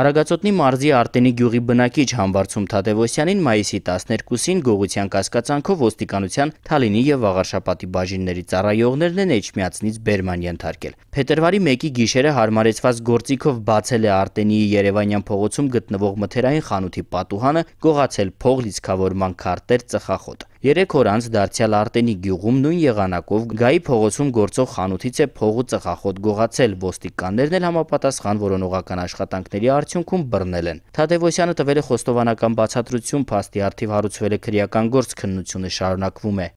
Արագածոտնի մարզի արտենի գյուղի բնակիչ Համբարձում Թադևոսյանին մայիսի 12-ին գողության կասկածանքով ոստիկանության Թալինի եւ Աղարշապատի բաժինների ծառայողներն են Էջմիածնից Բերման ենթարկել։ Փետրվարի 1-ի գիշերը հարմարեցված գործիքով բացել է Արտենիի Երևանյան փողոցում գտնվող մթերային խանութի պատուհանը, գողացել փող լիցքավորման քարտեր, ծխախոտ։ Երեք օր անց դարձյալ Արտենի գյուղում նույն եղանակով Գայի փողոցում գործող խանութից է փողը ծխախոտ գողացել, ոստիկաններն էլ համապատասխան որոնողական աշխատանքների արդյունքում բռնել են։ Թադևոսյանը տվել է խոստովանական բացատրություն, փաստի արդիվ հարուցվել է քրեական գործ, քննությունը շարունակվում է։